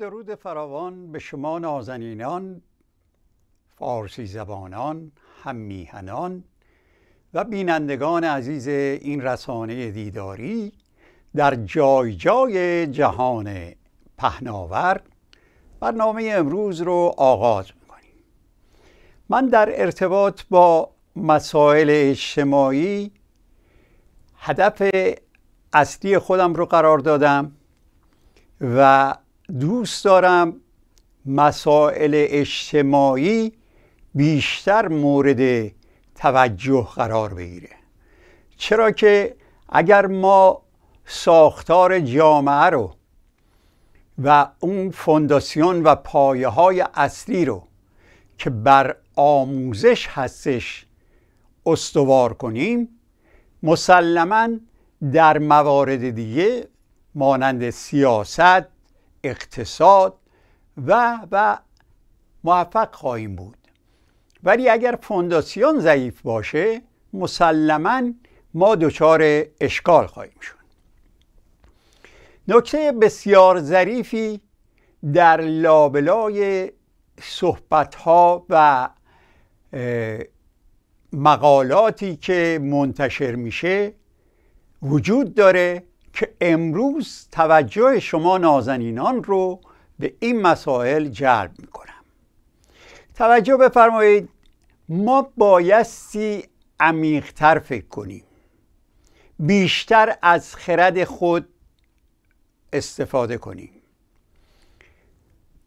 درود فراوان به شما نازنینان فارسی زبانان هممیهنان و بینندگان عزیز این رسانه دیداری در جای جای جهان پهناور برنامه امروز رو آغاز میکنیم من در ارتباط با مسائل اجتماعی هدف اصلی خودم رو قرار دادم و دوست دارم مسائل اجتماعی بیشتر مورد توجه قرار بگیره چرا که اگر ما ساختار جامعه رو و اون فونداسیون و پایه های اصلی رو که بر آموزش هستش استوار کنیم مسلما در موارد دیگه مانند سیاست اقتصاد و و موفق خواهیم بود ولی اگر فونداسیون ضعیف باشه مسلما ما دچار اشکال خواهیم شد نکته بسیار ظریفی در لابلای صحبت ها و مقالاتی که منتشر میشه وجود داره امروز توجه شما نازنینان رو به این مسائل جلب میکنم توجه بفرمایید ما بایستی عمیقتر فکر کنیم بیشتر از خرد خود استفاده کنیم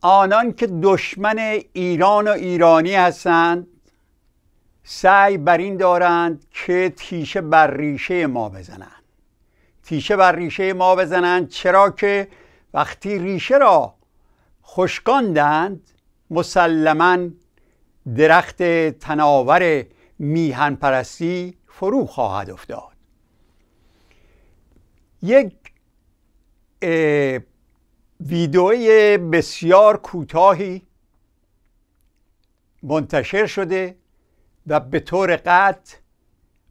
آنان که دشمن ایران و ایرانی هستند سعی بر این دارند که تیشه بر ریشه ما بزنند تیشه بر ریشه ما بزنند چرا که وقتی ریشه را خشکاندند مسلما درخت تناور میهن پرستی فرو خواهد افتاد یک ویدئوی بسیار کوتاهی منتشر شده و به طور قطع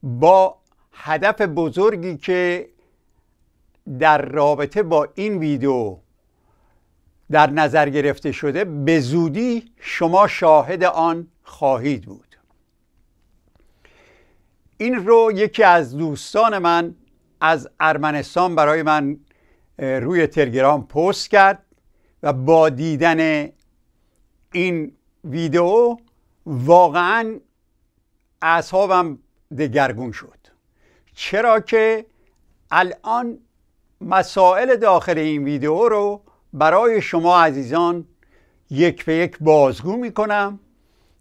با هدف بزرگی که در رابطه با این ویدیو در نظر گرفته شده به زودی شما شاهد آن خواهید بود این رو یکی از دوستان من از ارمنستان برای من روی تلگرام پست کرد و با دیدن این ویدیو واقعا اعصابم دگرگون شد چرا که الان مسائل داخل این ویدیو رو برای شما عزیزان یک به یک بازگو می کنم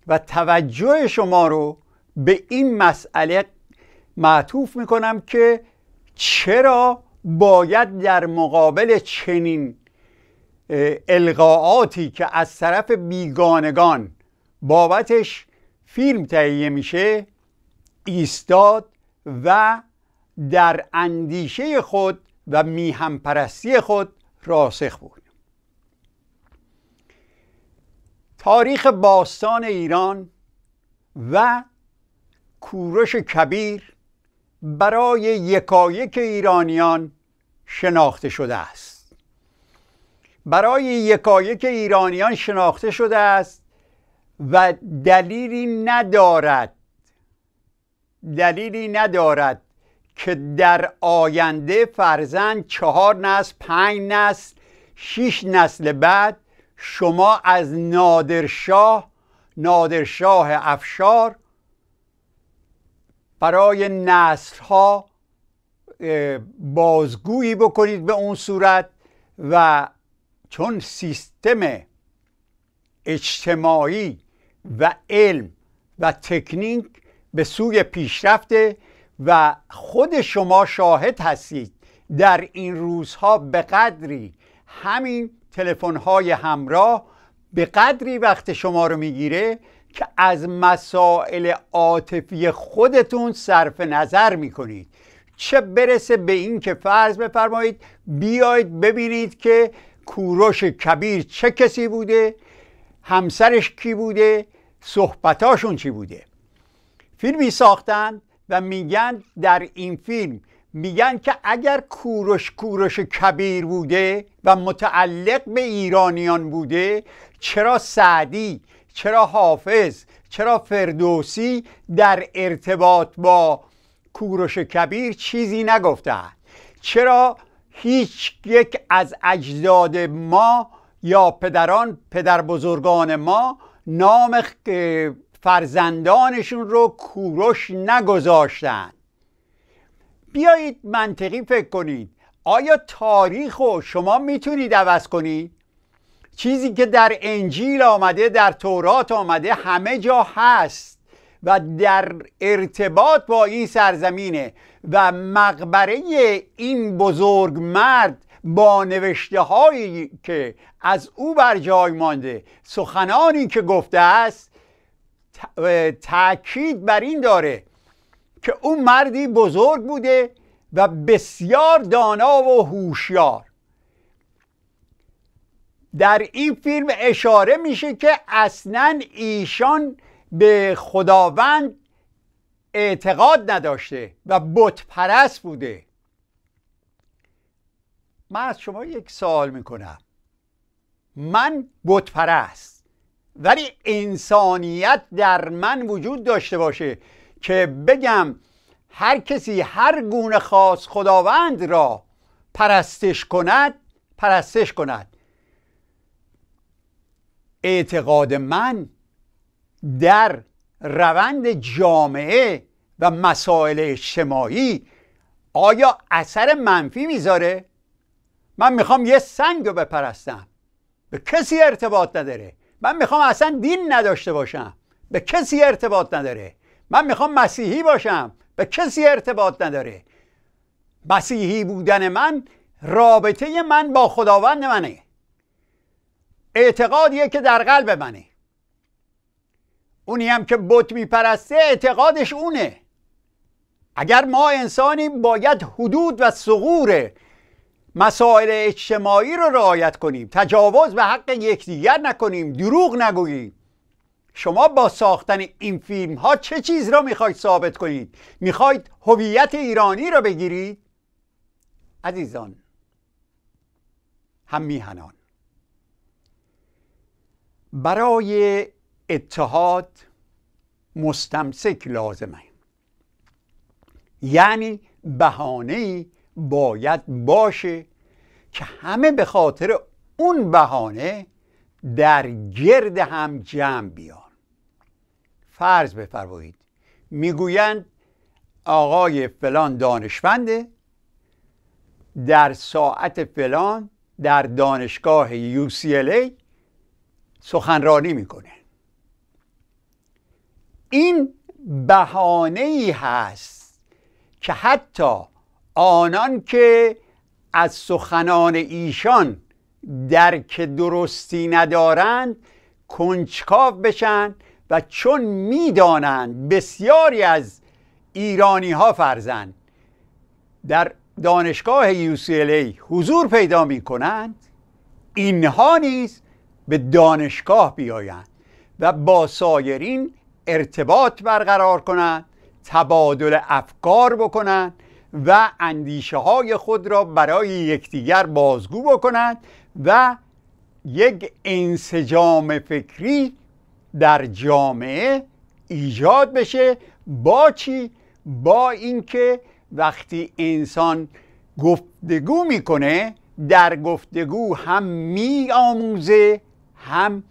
و توجه شما رو به این مسئله معطوف می کنم که چرا باید در مقابل چنین القاعاتی که از طرف بیگانگان بابتش فیلم تهیه میشه ایستاد و در اندیشه خود و میهمپرستی خود راسخ بود تاریخ باستان ایران و کورش کبیر برای یکایک ایرانیان شناخته شده است برای یکایک ایرانیان شناخته شده است و دلیلی ندارد دلیلی ندارد که در آینده فرزند چهار نسل پنج نسل شیش نسل بعد شما از نادرشاه نادرشاه افشار برای ها بازگویی بکنید به اون صورت و چون سیستم اجتماعی و علم و تکنیک به سوی پیشرفته و خود شما شاهد هستید در این روزها به قدری همین تلفن های همراه به قدری وقت شما رو میگیره که از مسائل عاطفی خودتون صرف نظر میکنید چه برسه به این که فرض بفرمایید بیایید ببینید که کوروش کبیر چه کسی بوده همسرش کی بوده صحبتاشون چی بوده فیلمی ساختن و میگن در این فیلم میگن که اگر کوروش کوروش کبیر بوده و متعلق به ایرانیان بوده چرا سعدی چرا حافظ چرا فردوسی در ارتباط با کوروش کبیر چیزی نگفته؟ چرا هیچ یک از اجداد ما یا پدران پدر بزرگان ما نام فرزندانشون رو کورش نگذاشتن بیایید منطقی فکر کنید آیا تاریخ رو شما میتونید عوض کنید؟ چیزی که در انجیل آمده در تورات آمده همه جا هست و در ارتباط با این سرزمینه و مقبره این بزرگ مرد با نوشته هایی که از او بر جای مانده سخنانی که گفته است تاکید بر این داره که اون مردی بزرگ بوده و بسیار دانا و هوشیار در این فیلم اشاره میشه که اصلا ایشان به خداوند اعتقاد نداشته و پرست بوده من از شما یک سوال میکنم من پرست. ولی انسانیت در من وجود داشته باشه که بگم هر کسی هر گونه خاص خداوند را پرستش کند پرستش کند اعتقاد من در روند جامعه و مسائل اجتماعی آیا اثر منفی میذاره؟ من میخوام یه سنگ رو بپرستم به کسی ارتباط نداره من میخوام اصلا دین نداشته باشم به کسی ارتباط نداره من میخوام مسیحی باشم به کسی ارتباط نداره مسیحی بودن من رابطه من با خداوند منه اعتقادیه که در قلب منه اونی هم که بت میپرسته اعتقادش اونه اگر ما انسانی باید حدود و سغوره. مسائل اجتماعی رو رعایت کنیم تجاوز به حق یکدیگر نکنیم دروغ نگوییم شما با ساختن این فیلم ها چه چیز را میخواید ثابت کنید میخواید هویت ایرانی را بگیرید عزیزان هم میهنان برای اتحاد مستمسک لازمه یعنی بهانه باید باشه که همه به خاطر اون بهانه در گرد هم جمع بیان فرض بفرمایید میگویند آقای فلان دانشمنده در ساعت فلان در دانشگاه ای سخنرانی میکنه این بهانه ای هست که حتی آنان که از سخنان ایشان درک درستی ندارند کنجکاو بشن و چون میدانند بسیاری از ایرانی ها فرزند در دانشگاه UCLA حضور پیدا می کنند اینها نیز به دانشگاه بیایند و با سایرین ارتباط برقرار کنند تبادل افکار بکنند و اندیشه های خود را برای یکدیگر بازگو بکنند و یک انسجام فکری در جامعه ایجاد بشه با چی با اینکه وقتی انسان گفتگو میکنه در گفتگو هم می آموزه هم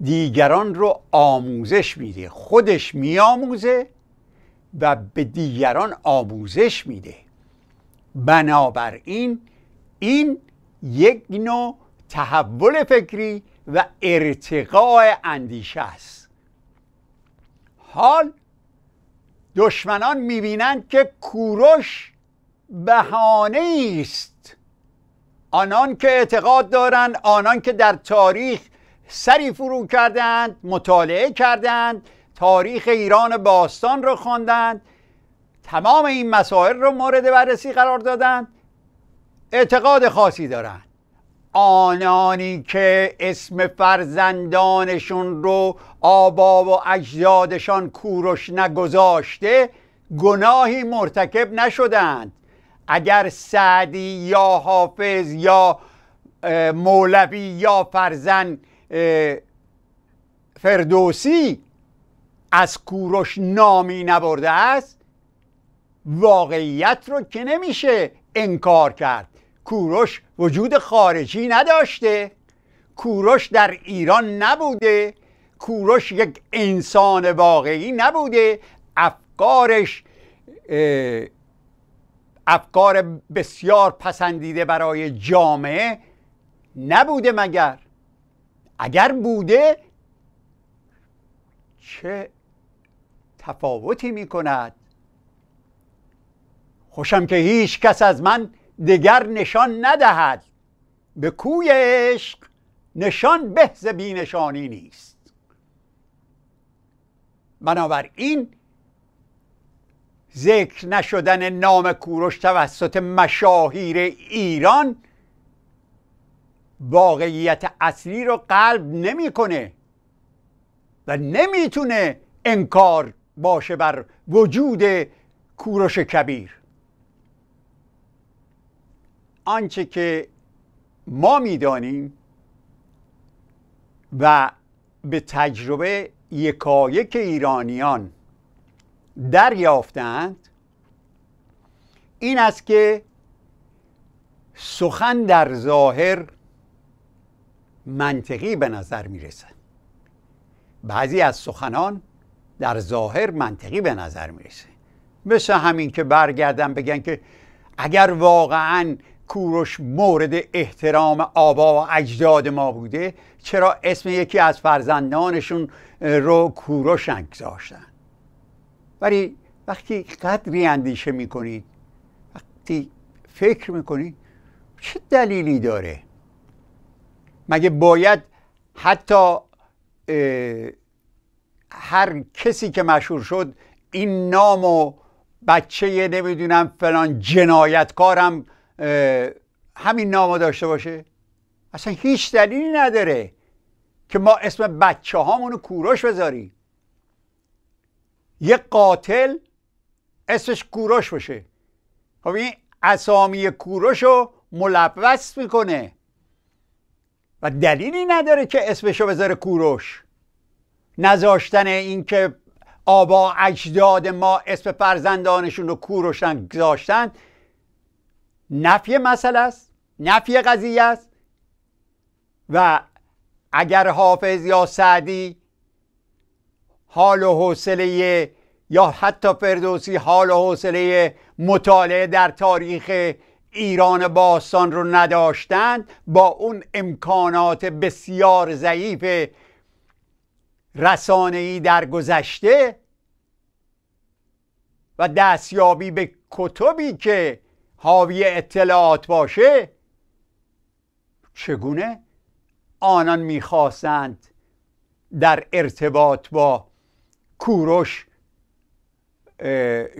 دیگران رو آموزش میده خودش می آموزه و به دیگران آموزش میده بنابراین این یک نوع تحول فکری و ارتقاء اندیشه است حال دشمنان میبینند که کوروش بهانه است آنان که اعتقاد دارند آنان که در تاریخ سری فرو کردند مطالعه کردند تاریخ ایران باستان رو خواندند تمام این مسائل رو مورد بررسی قرار دادند اعتقاد خاصی دارند آنانی که اسم فرزندانشون رو آبا و اجدادشان کورش نگذاشته گناهی مرتکب نشدند اگر سعدی یا حافظ یا مولوی یا فرزن فردوسی از کوروش نامی نبرده است واقعیت رو که نمیشه انکار کرد کوروش وجود خارجی نداشته کوروش در ایران نبوده کوروش یک انسان واقعی نبوده افکارش افکار بسیار پسندیده برای جامعه نبوده مگر اگر بوده چه تفاوتی می کند خوشم که هیچ کس از من دگر نشان ندهد به کوی عشق نشان به بینشانی نیست بنابراین ذکر نشدن نام کوروش توسط مشاهیر ایران واقعیت اصلی رو قلب نمیکنه و نمیتونه انکار باشه بر وجود کوروش کبیر آنچه که ما میدانیم و به تجربه یکایک ایرانیان دریافتند این است که سخن در ظاهر منطقی به نظر میرسه بعضی از سخنان در ظاهر منطقی به نظر میرسه مثل همین که برگردن بگن که اگر واقعا کوروش مورد احترام آبا و اجداد ما بوده چرا اسم یکی از فرزندانشون رو کوروش گذاشتن. ولی وقتی قدری اندیشه میکنید وقتی فکر میکنید چه دلیلی داره مگه باید حتی هر کسی که مشهور شد این نام و بچه نمیدونم فلان جنایتکارم همین نام داشته باشه اصلا هیچ دلیلی نداره که ما اسم بچه رو کوروش بذاریم یه قاتل اسمش کوروش باشه خب این اسامی کوروش رو ملوث میکنه و دلیلی نداره که اسمش رو بذاره کوروش نذاشتن اینکه آبا اجداد ما اسم فرزندانشون رو کوروشن گذاشتند گذاشتن نفی مسئله است نفی قضیه است و اگر حافظ یا سعدی حال و حوصله یا حتی فردوسی حال و حوصله مطالعه در تاریخ ایران باستان رو نداشتند با اون امکانات بسیار ضعیف رسانه‌ای در گذشته و دستیابی به کتبی که حاوی اطلاعات باشه چگونه آنان میخواستند در ارتباط با کوروش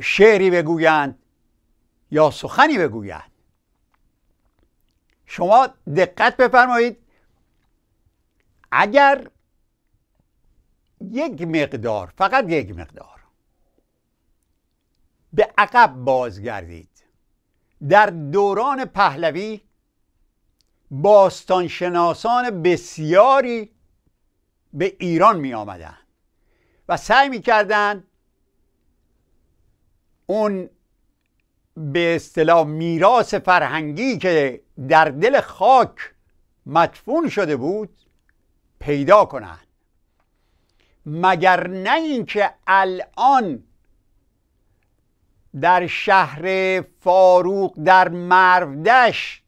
شعری بگویند یا سخنی بگویند شما دقت بفرمایید اگر یک مقدار فقط یک مقدار به عقب بازگردید در دوران پهلوی باستانشناسان بسیاری به ایران می آمدن و سعی می کردن اون به اصطلاح میراث فرهنگی که در دل خاک مدفون شده بود پیدا کنند مگر نه اینکه الان در شهر فاروق در مرودش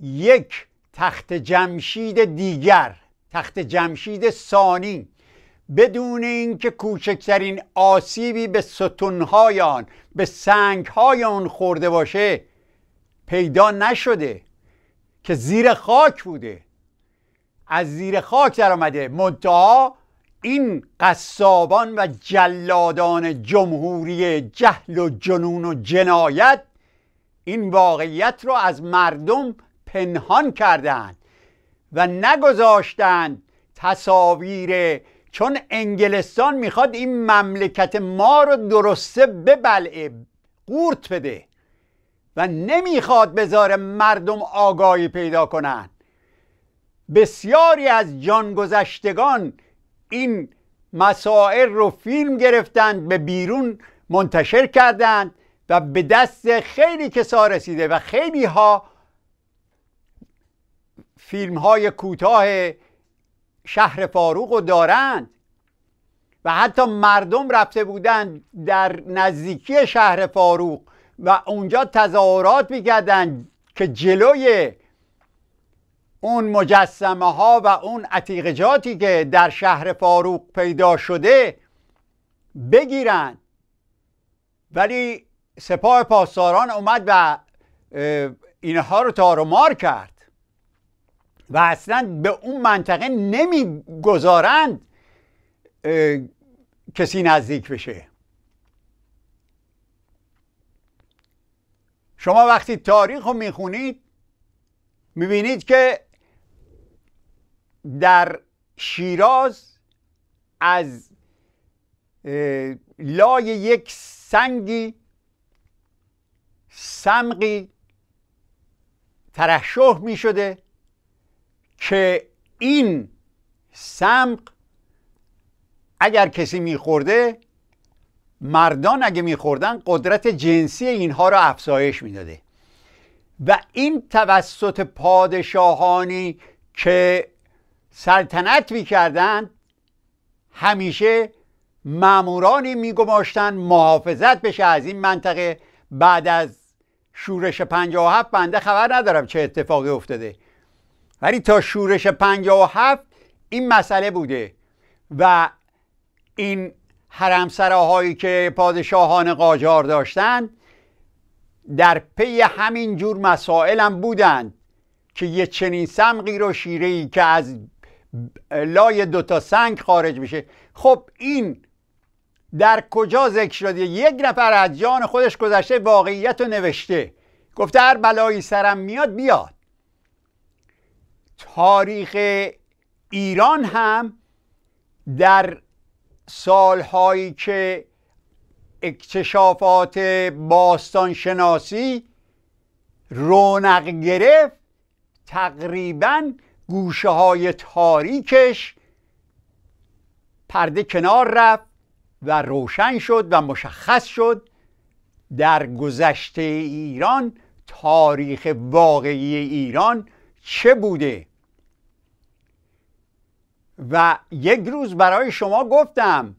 یک تخت جمشید دیگر تخت جمشید ثانی بدون اینکه کوچکترین آسیبی به ستونهای آن به سنگهای آن خورده باشه پیدا نشده که زیر خاک بوده از زیر خاک در آمده منتها این قصابان و جلادان جمهوری جهل و جنون و جنایت این واقعیت را از مردم پنهان کردند و نگذاشتند تصاویر چون انگلستان میخواد این مملکت ما رو درسته ببلعه قورت بده و نمیخواد بذاره مردم آگاهی پیدا کنند بسیاری از گذشتگان این مسائل رو فیلم گرفتند به بیرون منتشر کردند و به دست خیلی کسا رسیده و خیلی ها فیلم های کوتاه شهر فاروق رو دارند و حتی مردم رفته بودند در نزدیکی شهر فاروق و اونجا تظاهرات میکردند که جلوی اون مجسمه ها و اون عتیقجاتی که در شهر فاروق پیدا شده بگیرن ولی سپاه پاسداران اومد و اینها رو مار کرد و اصلا به اون منطقه نمیگذارند کسی نزدیک بشه شما وقتی تاریخ رو میخونید میبینید که در شیراز از لای یک سنگی سمقی ترشح می شده که این سمق اگر کسی میخورده مردان اگه خوردن قدرت جنسی اینها را افزایش میداده و این توسط پادشاهانی که سلطنت میکردند همیشه مامورانی میگماشتند محافظت بشه از این منطقه بعد از شورش 57 بنده خبر ندارم چه اتفاقی افتاده ولی تا شورش 57 این مسئله بوده و این حرمسراهایی که پادشاهان قاجار داشتند در پی همین جور مسائل هم بودند که یه چنین سمقی رو شیره ای که از لای تا سنگ خارج میشه خب این در کجا ذکر شده یک نفر از جان خودش گذشته واقعیت رو نوشته گفته هر بلایی سرم میاد بیاد تاریخ ایران هم در سالهایی که اکتشافات باستان شناسی رونق گرفت تقریبا گوشه های تاریکش پرده کنار رفت و روشن شد و مشخص شد در گذشته ایران تاریخ واقعی ایران چه بوده و یک روز برای شما گفتم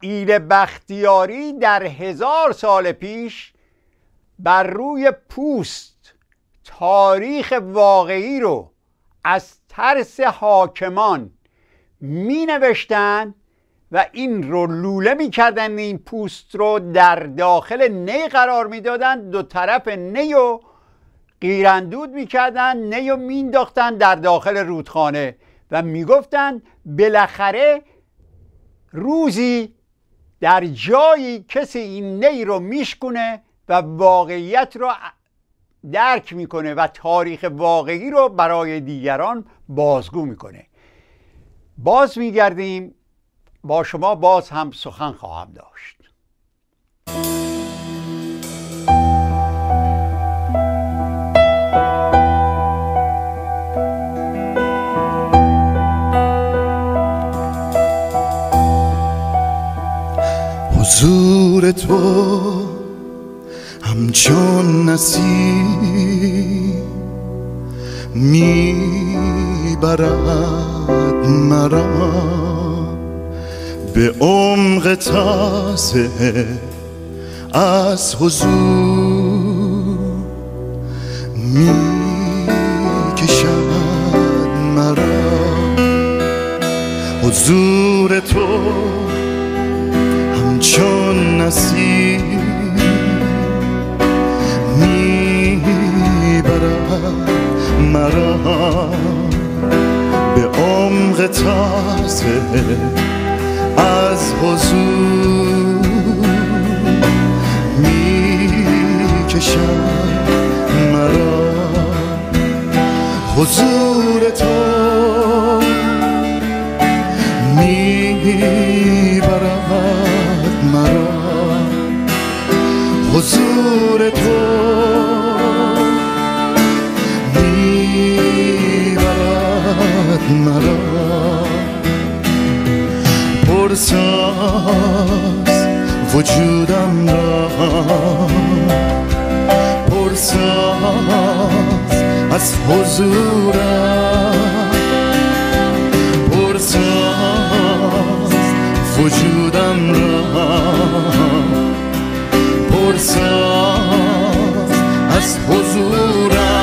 ایل بختیاری در هزار سال پیش بر روی پوست تاریخ واقعی رو از ترس حاکمان می و این رو لوله می کردن این پوست رو در داخل نی قرار میدادند دو طرف نی و قیرندود کردن نی و مینداختند در داخل رودخانه و میگفتند بالاخره روزی در جایی کسی این نی رو میشکونه و واقعیت رو درک میکنه و تاریخ واقعی رو برای دیگران بازگو میکنه باز میگردیم با شما باز هم سخن خواهم داشت حضور تو همچون نسی میبرد مرا به عمق تازه از حضور می میکشد مرا حضور تو همچون نسیم مرا به عمق تازه از حضور می کشم مرا حضور تو می وجودم را پرساز از حضورم پرساز وجودم را پرساز از حضورم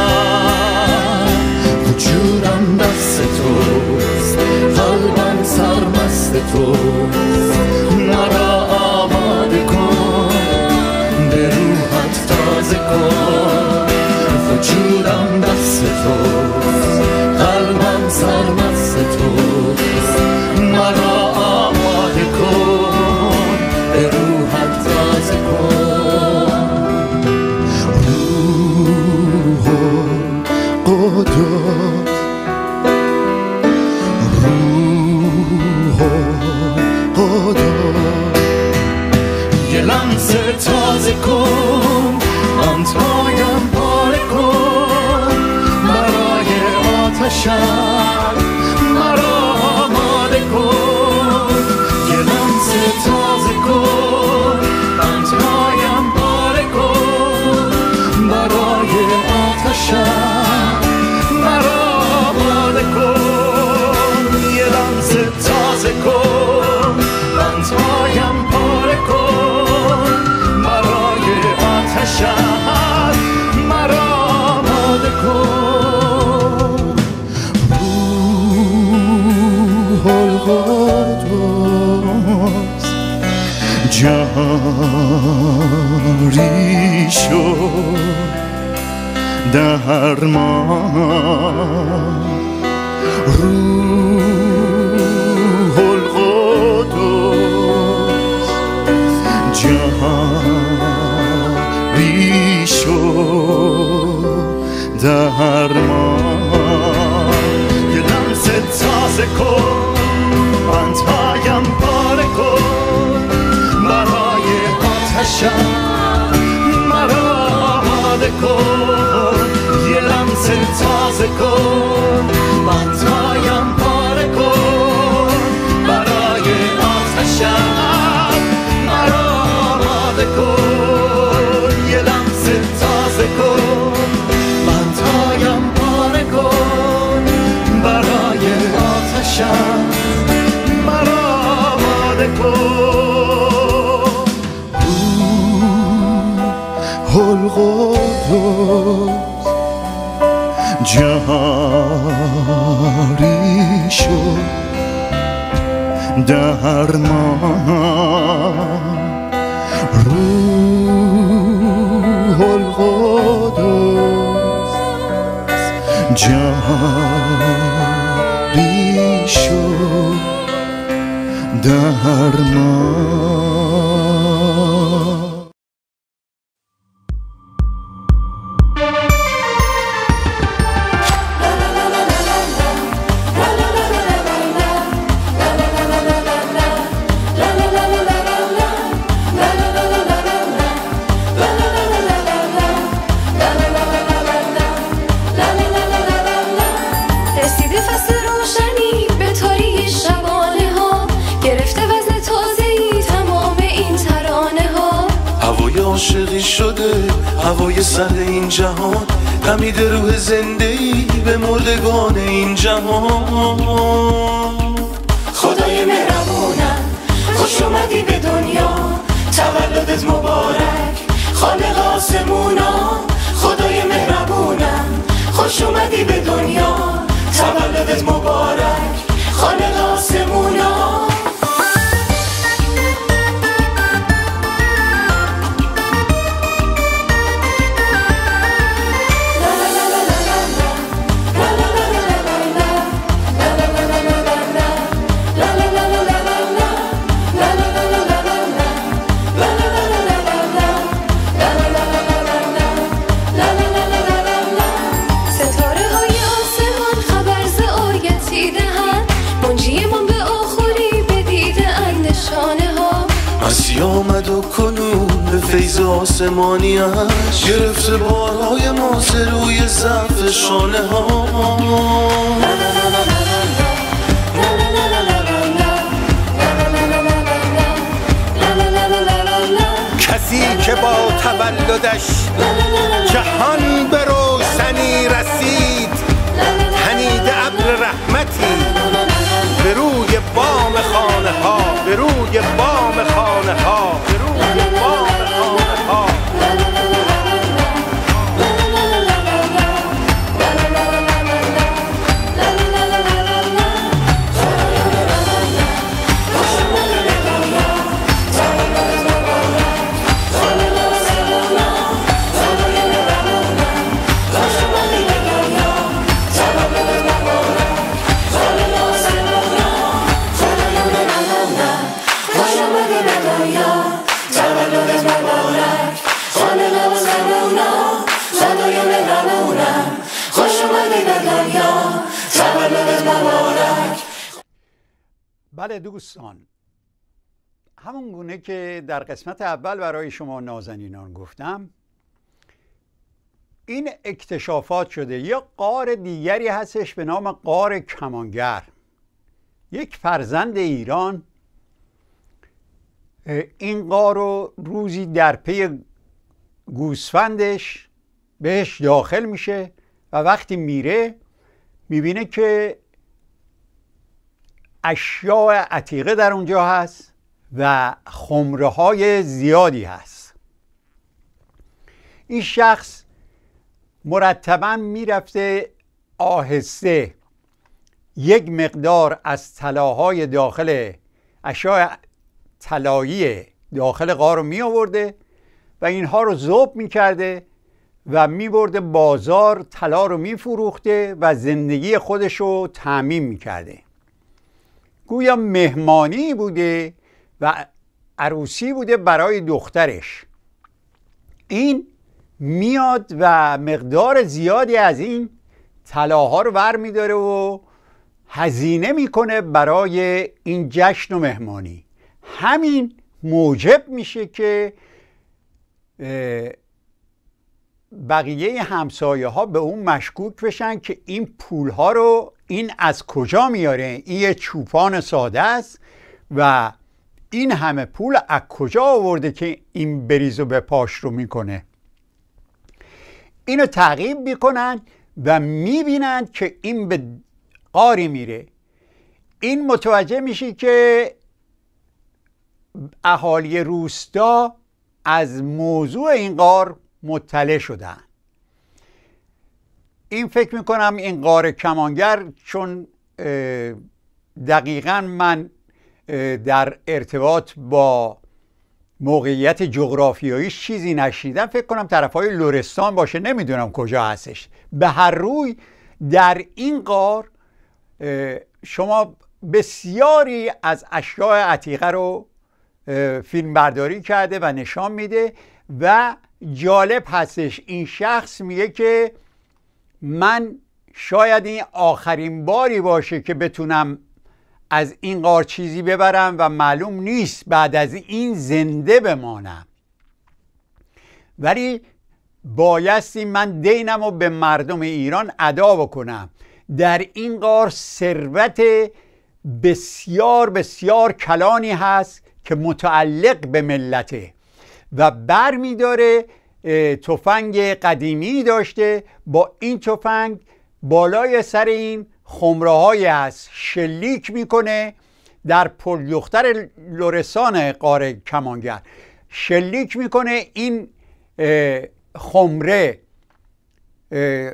هر ما روح القدس جاری شد در ما یه لمس تازه کن بندهایم پاره کن برای آتشم مرا آماده کن تازه کن بندهایم پاره کن برای آتشم مرا آماده کن یه لمسه تازه کن بندهایم پاره کن برای آتشم مرا آماده کن حلقو جاری شد در ما روح القدس جاری شد در ما دوستان همون گونه که در قسمت اول برای شما نازنینان گفتم این اکتشافات شده یه قار دیگری هستش به نام قار کمانگر یک فرزند ایران این قار رو روزی در پی گوسفندش بهش داخل میشه و وقتی میره میبینه که اشیاء عتیقه در اونجا هست و خمره های زیادی هست این شخص مرتبا میرفته آهسته یک مقدار از طلاهای داخل اشیاء طلایی داخل غار رو می آورده و اینها رو ذوب می کرده و می برده بازار طلا رو می فروخته و زندگی خودش رو تعمین می کرده گویا مهمانی بوده و عروسی بوده برای دخترش این میاد و مقدار زیادی از این طلاها رو ور میداره و هزینه میکنه برای این جشن و مهمانی همین موجب میشه که بقیه همسایه ها به اون مشکوک بشن که این پول ها رو این از کجا میاره این یه چوپان ساده است و این همه پول از کجا آورده که این بریز و به پاش رو میکنه اینو تعقیب میکنن و میبینند که این به قاری میره این متوجه میشه که اهالی روستا از موضوع این قار مطلع شدن این فکر میکنم این قاره کمانگر چون دقیقا من در ارتباط با موقعیت جغرافیایی چیزی نشیدم فکر کنم طرف های لورستان باشه نمیدونم کجا هستش به هر روی در این قار شما بسیاری از اشیاء عتیقه رو فیلم برداری کرده و نشان میده و جالب هستش این شخص میگه که من شاید این آخرین باری باشه که بتونم از این قار چیزی ببرم و معلوم نیست بعد از این زنده بمانم ولی بایستی من دینم رو به مردم ایران ادا بکنم در این قار ثروت بسیار بسیار کلانی هست که متعلق به ملته و بر داره تفنگ قدیمی داشته با این تفنگ بالای سر این خمره های از شلیک میکنه در پلیختر لورسان قاره کمانگر شلیک میکنه این خمره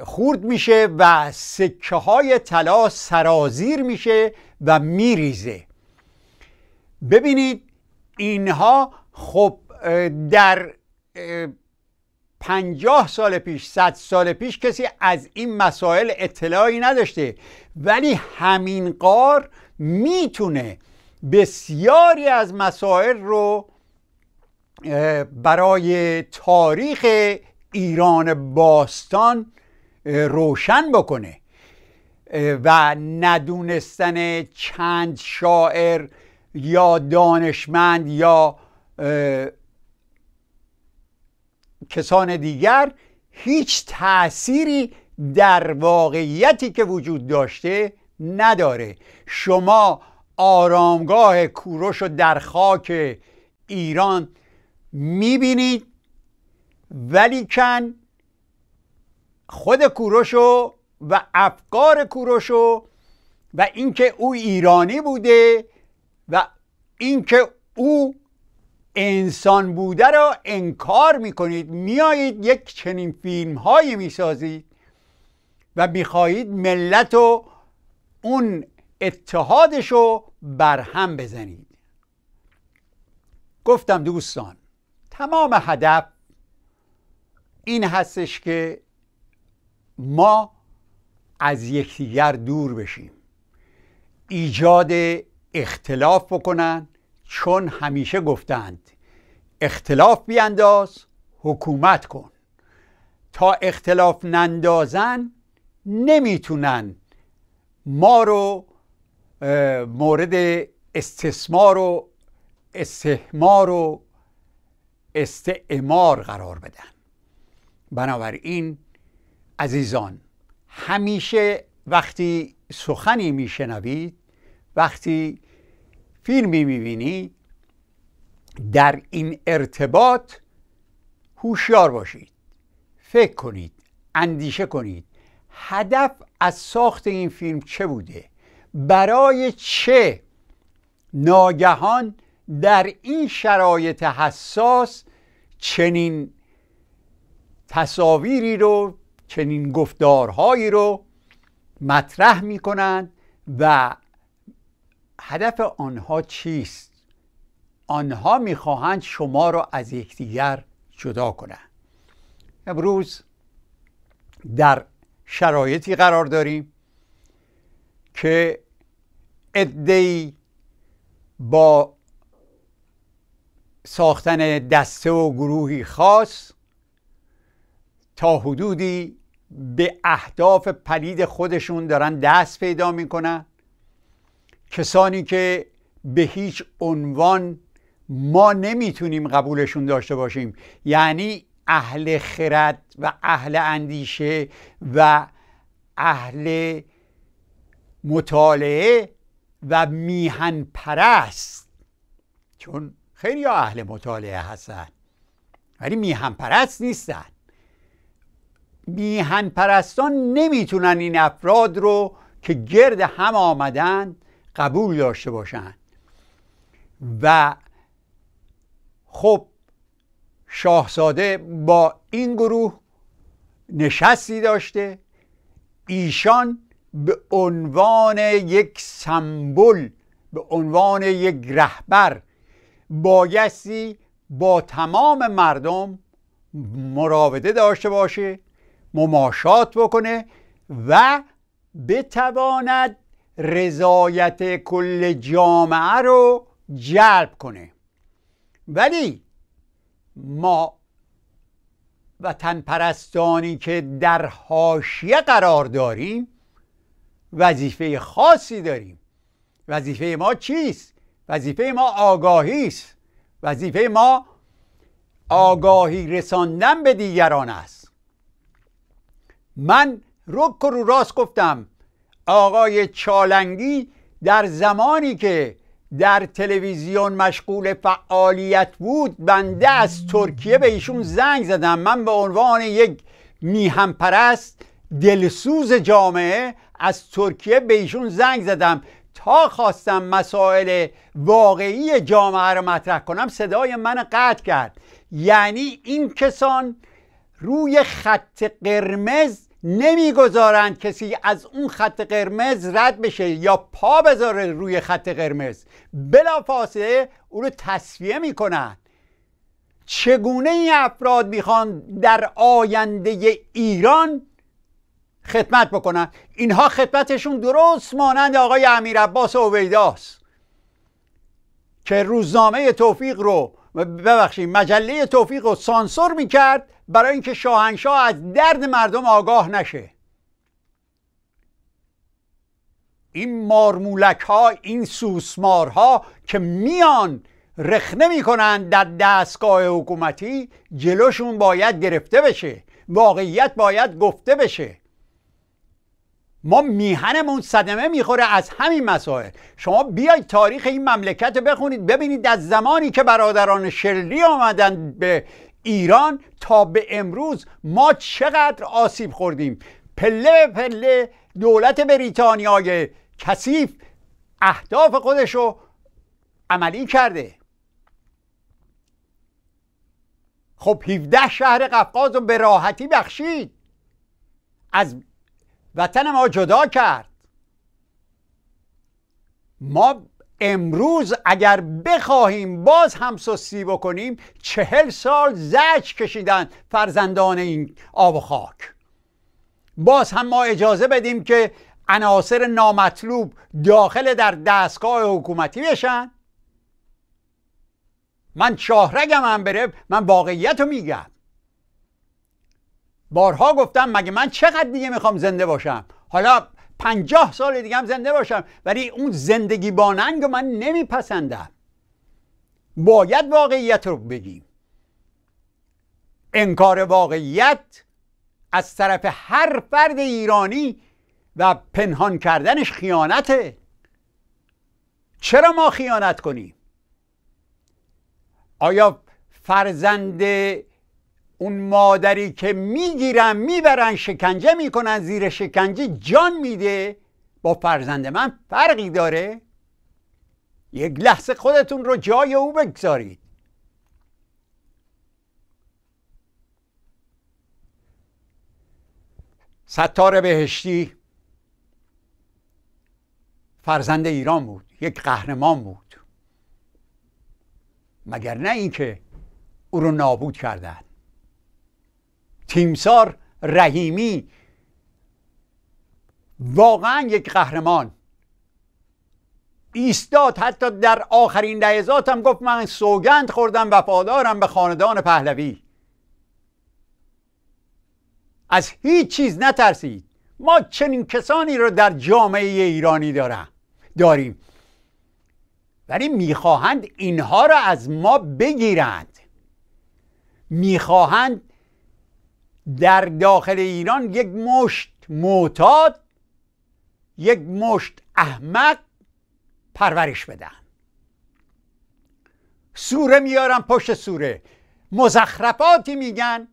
خورد میشه و سکه های طلا سرازیر میشه و میریزه ببینید اینها خب در پنجاه سال پیش صد سال پیش کسی از این مسائل اطلاعی نداشته ولی همین قار میتونه بسیاری از مسائل رو برای تاریخ ایران باستان روشن بکنه و ندونستن چند شاعر یا دانشمند یا کسان دیگر هیچ تأثیری در واقعیتی که وجود داشته نداره شما آرامگاه کوروش رو در خاک ایران میبینید ولیکن خود کوروشو و افکار کوروشو و اینکه او ایرانی بوده و اینکه او انسان بوده را انکار میکنید میایید یک چنین فیلم هایی میسازید و میخواهید ملت و اون اتحادش رو برهم بزنید گفتم دوستان تمام هدف این هستش که ما از یکدیگر دور بشیم ایجاد اختلاف بکنن چون همیشه گفتند اختلاف بیانداز حکومت کن تا اختلاف نندازن نمیتونن ما رو مورد استثمار و استهمار و استعمار قرار بدن بنابراین عزیزان همیشه وقتی سخنی میشنوید وقتی فیلمی میبینی در این ارتباط هوشیار باشید فکر کنید اندیشه کنید هدف از ساخت این فیلم چه بوده برای چه ناگهان در این شرایط حساس چنین تصاویری رو چنین گفتارهایی رو مطرح میکنند و هدف آنها چیست آنها میخواهند شما را از یکدیگر جدا کنند امروز در شرایطی قرار داریم که ادهی با ساختن دسته و گروهی خاص تا حدودی به اهداف پلید خودشون دارن دست پیدا میکنن کسانی که به هیچ عنوان ما نمیتونیم قبولشون داشته باشیم یعنی اهل خرد و اهل اندیشه و اهل مطالعه و میهن پرست چون خیلی اهل مطالعه هستن ولی میهن پرست نیستن میهن پرستان نمیتونن این افراد رو که گرد هم آمدن قبول داشته باشند و خب شاهزاده با این گروه نشستی داشته ایشان به عنوان یک سمبل به عنوان یک رهبر بایستی با تمام مردم مراوده داشته باشه مماشات بکنه و بتواند رضایت کل جامعه رو جلب کنه ولی ما وطن پرستانی که در حاشیه قرار داریم وظیفه خاصی داریم وظیفه ما چیست وظیفه ما آگاهی است وظیفه ما آگاهی رساندن به دیگران است من رک رو راست گفتم آقای چالنگی در زمانی که در تلویزیون مشغول فعالیت بود بنده از ترکیه به ایشون زنگ زدم من به عنوان یک میهمپرست دلسوز جامعه از ترکیه به ایشون زنگ زدم تا خواستم مسائل واقعی جامعه رو مطرح کنم صدای من قطع کرد یعنی این کسان روی خط قرمز نمیگذارند کسی از اون خط قرمز رد بشه یا پا بذاره روی خط قرمز بلا فاصله او رو تصفیه میکنن چگونه این افراد میخوان در آینده ایران خدمت بکنن اینها خدمتشون درست مانند آقای امیر عباس ویداست که روزنامه توفیق رو ببخشید مجله توفیق رو سانسور میکرد برای اینکه شاهنشاه از درد مردم آگاه نشه این مارمولک ها این سوسمار ها که میان رخنه میکنن در دستگاه حکومتی جلوشون باید گرفته بشه واقعیت باید گفته بشه ما میهنمون صدمه میخوره از همین مسائل شما بیاید تاریخ این مملکت رو بخونید ببینید از زمانی که برادران شرلی آمدن به ایران تا به امروز ما چقدر آسیب خوردیم پله پله دولت بریتانیای کثیف اهداف خودش رو عملی کرده خب 17 شهر قفقاز رو به راحتی بخشید از وطن ما جدا کرد ما امروز اگر بخواهیم باز هم سستی بکنیم چهل سال زج کشیدن فرزندان این آب و خاک باز هم ما اجازه بدیم که عناصر نامطلوب داخل در دستگاه حکومتی بشن من شاهرگم هم بره من واقعیت رو میگم بارها گفتم مگه من چقدر دیگه میخوام زنده باشم حالا پنجاه سال دیگه هم زنده باشم ولی اون زندگی باننگ من نمیپسندم باید واقعیت رو بگیم انکار واقعیت از طرف هر فرد ایرانی و پنهان کردنش خیانته چرا ما خیانت کنیم آیا فرزند اون مادری که میگیرن میبرن شکنجه میکنن زیر شکنجه جان میده با فرزند من فرقی داره یک لحظه خودتون رو جای او بگذارید ستار بهشتی فرزند ایران بود یک قهرمان بود مگر نه اینکه او رو نابود کردند تیمسار رحیمی واقعا یک قهرمان ایستاد حتی در آخرین لحظات هم گفت من سوگند خوردم وفادارم به خاندان پهلوی از هیچ چیز نترسید ما چنین کسانی رو در جامعه ایرانی دارم. داریم ولی میخواهند اینها را از ما بگیرند میخواهند در داخل ایران یک مشت معتاد یک مشت احمق پرورش بدن سوره میارن پشت سوره مزخرفاتی میگن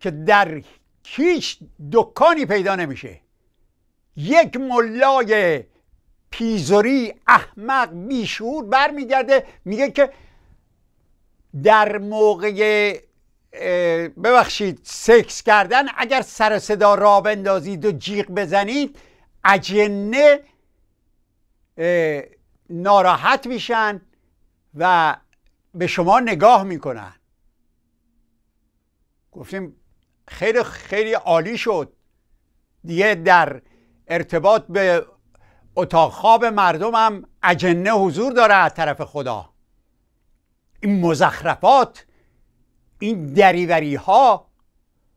که در هیچ دکانی پیدا نمیشه یک ملای پیزوری احمق بر برمیگرده میگه که در موقع ببخشید سکس کردن اگر سر صدا را بندازید و جیغ بزنید اجنه ناراحت میشن و به شما نگاه میکنن گفتیم خیلی خیلی عالی شد دیگه در ارتباط به اتاق خواب مردم هم اجنه حضور داره از طرف خدا این مزخرفات این دریوری ها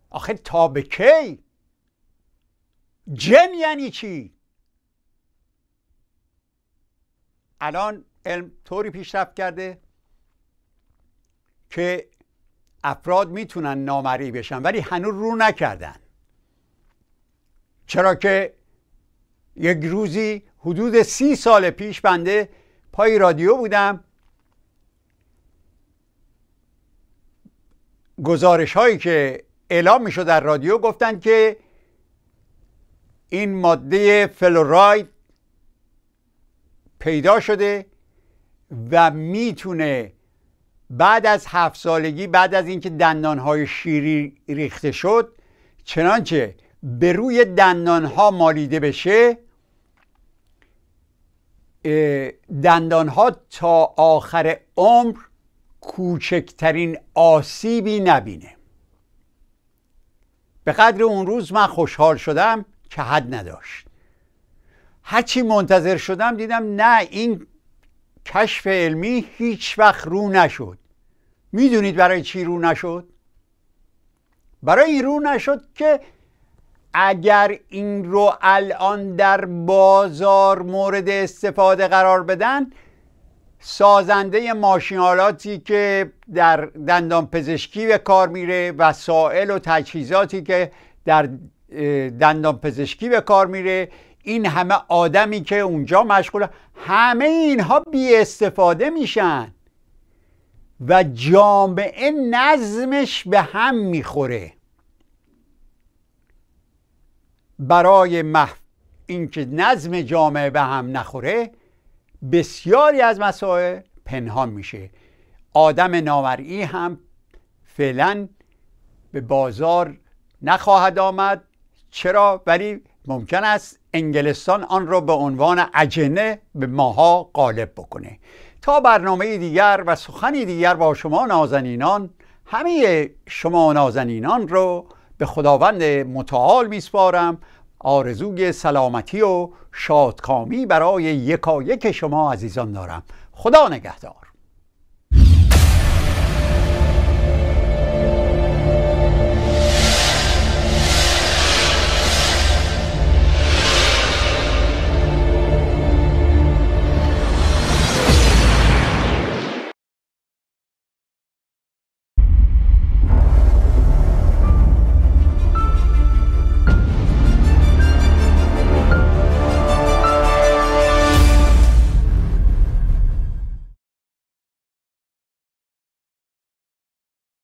آخه تا به کی جن یعنی چی الان علم طوری پیشرفت کرده که افراد میتونن نامری بشن ولی هنوز رو نکردن چرا که یک روزی حدود سی سال پیش بنده پای رادیو بودم گزارش هایی که اعلام میشد در رادیو گفتند که این ماده فلوراید پیدا شده و میتونه بعد از هفت سالگی بعد از اینکه های شیری ریخته شد چنانچه به روی ها مالیده بشه ها تا آخر عمر کوچکترین آسیبی نبینه به قدر اون روز من خوشحال شدم که حد نداشت هرچی منتظر شدم دیدم نه این کشف علمی هیچ وقت رو نشد میدونید برای چی رو نشد؟ برای این رو نشد که اگر این رو الان در بازار مورد استفاده قرار بدن سازنده ماشینالاتی که در دندان پزشکی به کار میره وسایل و تجهیزاتی که در دندان پزشکی به کار میره این همه آدمی که اونجا مشغول همه اینها بی استفاده میشن و جامعه نظمش به هم میخوره برای مح... اینکه نظم جامعه به هم نخوره بسیاری از مسائل پنهان میشه آدم نامرئی هم فعلا به بازار نخواهد آمد چرا ولی ممکن است انگلستان آن را به عنوان اجنه به ماها غالب بکنه تا برنامه دیگر و سخنی دیگر با شما نازنینان همه شما نازنینان رو به خداوند متعال میسپارم آرزوی سلامتی و شادکامی برای یکایک شما عزیزان دارم خدا نگهدار